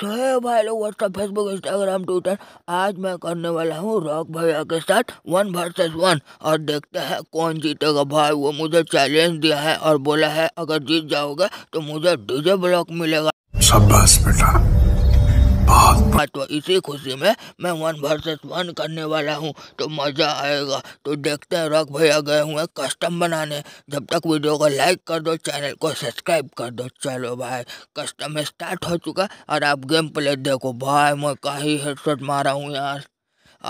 सो है भाई लोग व्हाट्सअप फेसबुक इंस्टाग्राम ट्विटर आज मैं करने वाला हूँ रॉक भैया के साथ वन वर्सेस वन और देखते हैं कौन जीतेगा भाई वो मुझे चैलेंज दिया है और बोला है अगर जीत जाओगे तो मुझे डीजे ब्लॉक मिलेगा बस बेटा हाँ, तो इसी खुशी में मैं वन वर्सेस वन करने वाला हूँ तो मज़ा आएगा तो देखते हैं रख भैया गए हुए कस्टम बनाने जब तक वीडियो को लाइक कर दो चैनल को सब्सक्राइब कर दो चलो भाई कस्टम स्टार्ट हो चुका और आप गेम प्ले देखो भाई मैं का ही हेडसेट मारा हूँ यार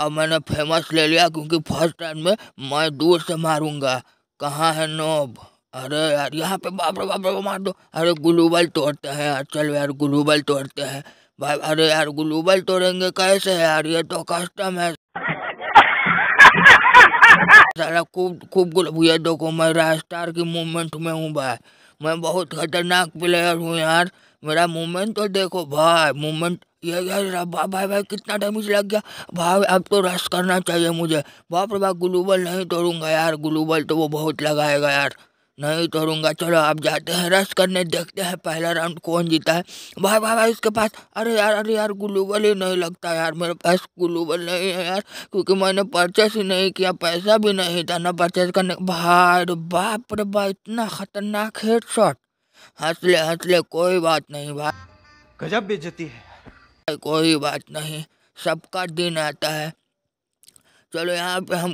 अब मैंने फेमस ले लिया क्योंकि फर्स्ट टाइम में मैं दूर से मारूंगा कहाँ है नोब अरे यार यहाँ पे बाप रे बाप मार दो अरे ग्लूबल तोड़ते हैं यार चलो यार ग्लूबल तोड़ते हैं भाई अरे यार ग्लोबल तोड़ेंगे कैसे यार ये तो कस्टम है सारा खूब खूब भैया देखो मैं राजस्टार की मूवमेंट में हूँ भाई मैं बहुत खतरनाक प्लेयर हूँ यार मेरा मूवमेंट तो देखो भाई मूवमेंट ये यार भाई भाई भाई कितना डैमेज लग गया भाई अब तो रश करना चाहिए मुझे बाप रे बाप ग्लूबल नहीं तोड़ूंगा यार ग्लूबल तो वो बहुत लगाएगा यार नहीं तोड़ूंगा चलो आप जाते हैं रस करने देखते हैं पहला राउंड कौन जीता है भाई भाई भाई उसके पास अरे यार अरे यार ग्लूबल ही नहीं लगता यार मेरे पास ग्लूबल नहीं है यार क्योंकि मैंने परचेस ही नहीं किया पैसा भी नहीं था ना परचेस करने भाई बाप रे भाई इतना खतरनाक हेड शॉट हंस ले हंस ले कोई बात नहीं भाई गजब बेचती है कोई बात नहीं सबका दिन आता है चलो यहाँ पे हम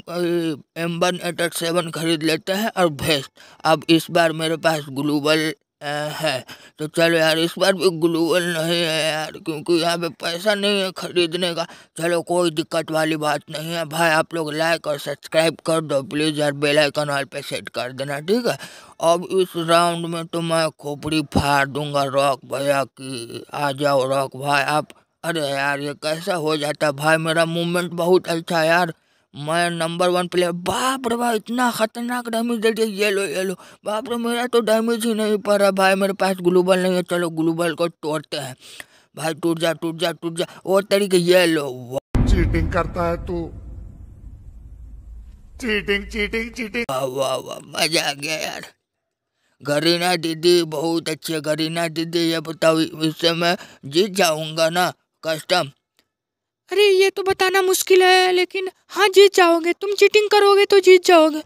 एम वन एट सेवन खरीद लेते हैं और भेज अब इस बार मेरे पास ग्लूबल है तो चलो यार इस बार भी ग्लूबल नहीं है यार क्योंकि यहाँ पे पैसा नहीं है ख़रीदने का चलो कोई दिक्कत वाली बात नहीं है भाई आप लोग लाइक और सब्सक्राइब कर दो प्लीज़ यार बेल आइकन वाल पे सेट कर देना ठीक है अब इस राउंड में तो मैं खोपड़ी फाड़ दूंगा रॉक भैया की आ जाओ रॉक भाई आप अरे यार ये कैसा हो जाता भाई मेरा मूवमेंट बहुत अच्छा यार मैं नंबर वन प्लेयर बाप रे भाई इतना खतरनाक डैमेज दे दिया ये लो ये लो बाप रे मेरा तो डैमेज ही नहीं पड़ रहा भाई मेरे पास ग्लूबल नहीं है चलो ग्लूबल को तोड़ते हैं भाई टूट जा टूट जा टूट जा और तरीके ये लो चीटिंग करता है तू चीटिंग चीटिंग चीटिंग वाह वाह वाह मजा आ गया यार गरीना दीदी बहुत अच्छी है गरीना दीदी ये बताओ इससे मैं जीत जाऊंगा ना कस्टम अरे ये तो बताना मुश्किल है लेकिन हाँ जीत जाओगे तुम चीटिंग करोगे तो जीत जाओगे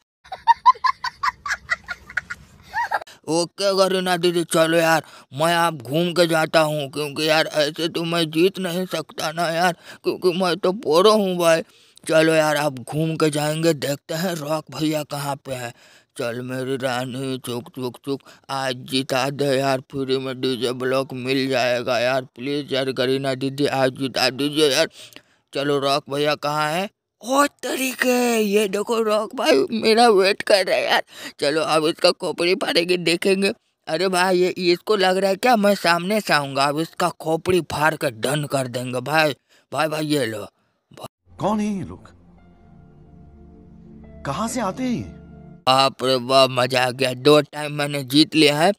ओके करुणा दीदी चलो यार मैं आप घूम के जाता हूँ क्योंकि यार ऐसे तो मैं जीत नहीं सकता ना यार क्योंकि मैं तो बोरो हूँ भाई चलो यार आप घूम के जाएंगे देखते हैं रॉक भैया कहाँ पे है चल मेरी रानी चुक चुक चुक आज जिता दे यार फ्री में डीजे ब्लॉक मिल जाएगा यार प्लीज़ यार करीना दीदी आज जिता दीजिए यार चलो रॉक भैया कहाँ है और तरीके ये देखो रॉक भाई मेरा वेट कर रहा है यार चलो अब इसका खोपड़ी फाड़ेंगे देखेंगे अरे भाई ये इसको लग रहा है क्या मैं सामने से आऊँगा अब इसका खोपड़ी फाड़ कर डन कर देंगे भाई भाई भाई ये लो कौन है ये लोग कहा से आते हैं आप वाह मजा आ गया दो टाइम मैंने जीत लिया है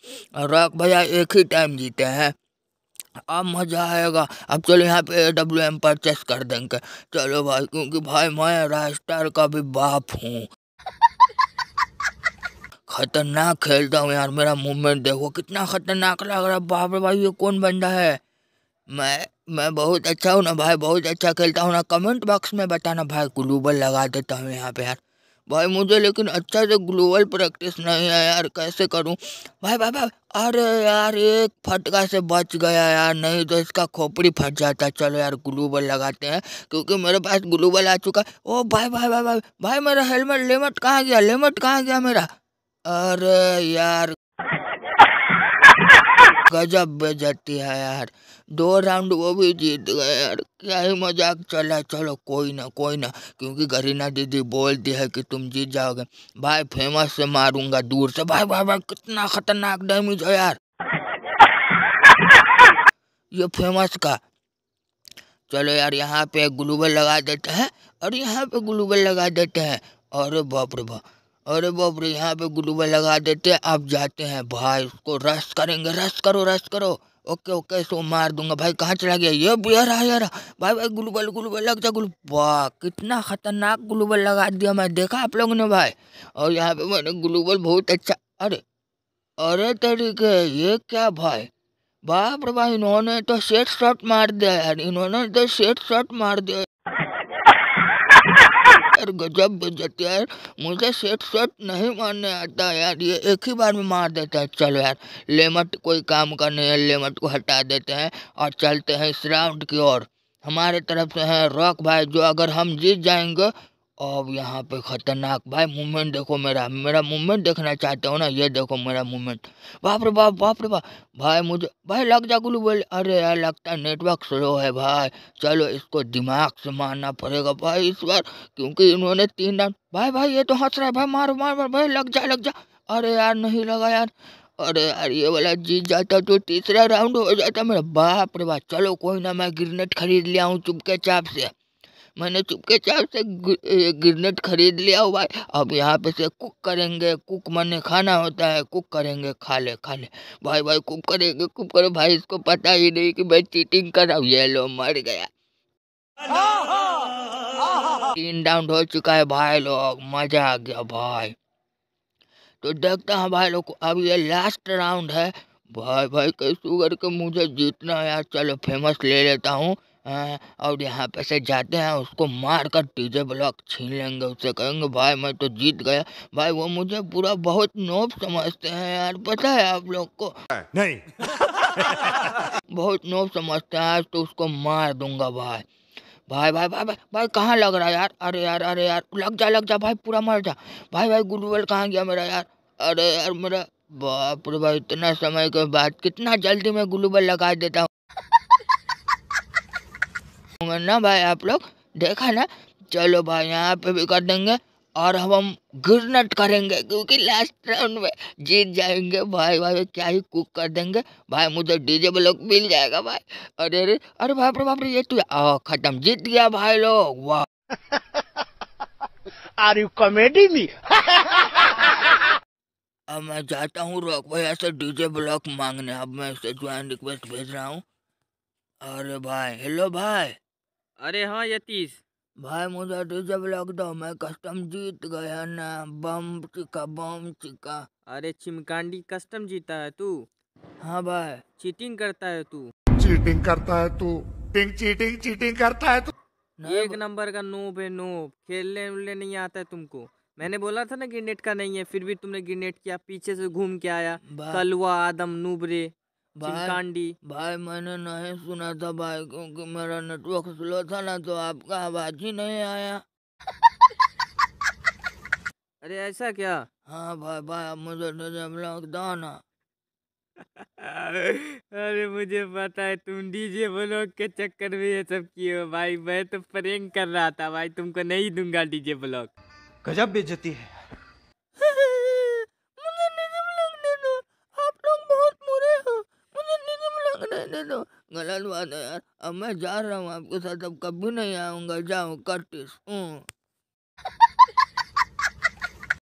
और रॉक भैया एक ही टाइम जीते हैं अब मज़ा आएगा अब चलो यहाँ पे डब्ल्यू एम परचेस कर देंगे चलो भाई क्योंकि भाई मैं राजस्टार का भी बाप हूँ खतरनाक खेलता हूँ यार मेरा मूवमेंट देखो कितना खतरनाक लग रहा है बाप रे भाई ये कौन बंदा है मैं मैं बहुत अच्छा हूँ ना भाई बहुत अच्छा खेलता हूँ ना कमेंट बॉक्स में बताना भाई ग्लूबल लगा देता हूँ यहाँ पे यार भाई मुझे लेकिन अच्छा से ग्लोबल प्रैक्टिस नहीं है यार कैसे करूँ भाई भाई भाई अरे यार एक फटका से बच गया यार नहीं तो इसका खोपड़ी फट जाता चलो यार ग्लूबल लगाते हैं क्योंकि मेरे पास ग्लूबल आ चुका है ओ भाई भाई भाई भाई भाई मेरा हेलमेट लेमट कहाँ गया लेमट कहाँ गया मेरा अरे यार गजब बेजती है यार दो राउंड वो भी जीत गए यार क्या ही मजाक चला चलो कोई ना कोई ना क्योंकि गरीना दीदी बोलती है कि तुम जीत जाओगे भाई फेमस से मारूंगा दूर से भाई भाई भाई कितना खतरनाक डैमेज है यार ये फेमस का चलो यार यहाँ पे ग्लूबल लगा देते हैं और यहाँ पे ग्लूबल लगा देते हैं और बाप रे बाप अरे बाप रे यहाँ पे ग्लूबा लगा देते हैं आप जाते हैं भाई उसको रश करेंगे रश करो रश करो ओके ओके सो मार दूंगा भाई कहाँ चला गया ये बियर यार भाई भाई गुलूबल गुलबल लग जा ग्लू वाह कितना खतरनाक ग्लूबल लगा दिया मैं देखा आप लोगों ने भाई और यहाँ पे मैंने ग्लूबल बहुत अच्छा अरे अरे तरीके ये क्या भाई बाप रे भाई इन्होंने तो सेट शॉट मार दिया यार इन्होंने तो सेट शॉट मार दिया यार गजब बेजती यार मुझे सेठ सेठ नहीं मारने आता यार ये एक ही बार में मार देता है चलो यार लेमट कोई काम का नहीं है लेमट को हटा देते हैं और चलते हैं इस राउंड की ओर हमारे तरफ से है रॉक भाई जो अगर हम जीत जाएंगे अब यहाँ पे खतरनाक भाई मूवमेंट देखो मेरा मेरा मूवमेंट देखना चाहते हो ना ये देखो मेरा मूवमेंट बाप रे बाप बाप रे बाप भाई मुझे भाई लग जा गुलू बोले अरे यार लगता है नेटवर्क स्लो है भाई चलो इसको दिमाग से मारना पड़ेगा भाई इस बार क्योंकि इन्होंने तीन रन भाई भाई ये तो हंस रहा है भाई मारो मार मार भाई लग जा लग जा अरे यार नहीं लगा यार अरे यार ये वाला जीत जाता तो तीसरा राउंड हो जाता मेरा बाप रे बाप चलो कोई ना मैं ग्रेनेड खरीद लिया हूँ चुपके चाप से मैंने चुपके चाप से गिरनेट खरीद लिया हुआ है अब यहाँ पे से कुक करेंगे कुक मैंने खाना होता है कुक करेंगे खा ले खा ले भाई भाई कुक करेंगे कुक करो भाई इसको पता ही नहीं कि मैं चीटिंग कर रहा हूँ ये लो मर गया तीन राउंड हो चुका है भाई लोग मजा आ गया भाई तो देखता हूँ भाई लोग अब ये लास्ट राउंड है भाई भाई कैसे करके मुझे जीतना है यार चलो फेमस ले लेता हूँ और यहाँ पे से जाते हैं उसको मार कर टीजे ब्लॉक छीन लेंगे उससे कहेंगे भाई मैं तो जीत गया भाई वो मुझे पूरा बहुत नोब समझते हैं यार पता है आप लोग को नहीं बहुत नोब समझते हैं आज तो उसको मार दूंगा भाई भाई भाई भाई भाई भाई कहाँ लग रहा है यार अरे यार अरे यार लग जा लग जा भाई पूरा मर जा भाई भाई गुडवेल कहाँ गया मेरा यार अरे यार मेरा बाप रे भाई इतना समय के बाद कितना जल्दी मैं ग्लूबल लगा देता हूँ ना भाई आप लोग देखा ना चलो भाई यहाँ पे भी कर देंगे और हम हम गिरनट करेंगे क्योंकि लास्ट राउंड में जीत जाएंगे भाई भाई क्या ही कुक कर देंगे भाई मुझे डीजे ब्लॉक मिल जाएगा भाई अरे अरे अरे बाप रे बाप रे ये तू तो खत्म जीत गया भाई लोग वाह आर यू कॉमेडी मी अब मैं जाता हूँ रॉक भैया से डीजे ब्लॉक मांगने अब मैं इसे ज्वाइन रिक्वेस्ट भेज रहा हूँ अरे भाई हेलो भाई अरे हाँ यतीश भाई मुझे तो जब लॉकडाउन में कस्टम जीत गया ना बम चिका बम चिका अरे चिमकांडी कस्टम जीता है तू हाँ भाई चीटिंग करता है तू चीटिंग करता है तू चीटिंग चीटिंग चीटिंग करता है तू एक नंबर का नोब है नोब खेलने उलने नहीं आता है तुमको मैंने बोला था ना ग्रेनेड का नहीं है फिर भी तुमने ग्रेनेड किया पीछे से घूम के आया कलवा आदम नूबरे भाई, भाई मैंने नहीं सुना था भाई क्योंकि मेरा नेटवर्क स्लो था ना तो आपका आवाज ही नहीं आया अरे ऐसा क्या हाँ भाई भाई आप मुझे दो ना अरे मुझे पता है तुम डीजे ब्लॉक के चक्कर में ये सब किए हो भाई मैं तो प्रेंग कर रहा था भाई तुमको नहीं दूंगा डीजे ब्लॉक गजब बेचती है दे दो गलत बात है यार अब मैं जा रहा हूँ आपके साथ अब कभी नहीं आऊँगा जाऊँ कर्टिस हूँ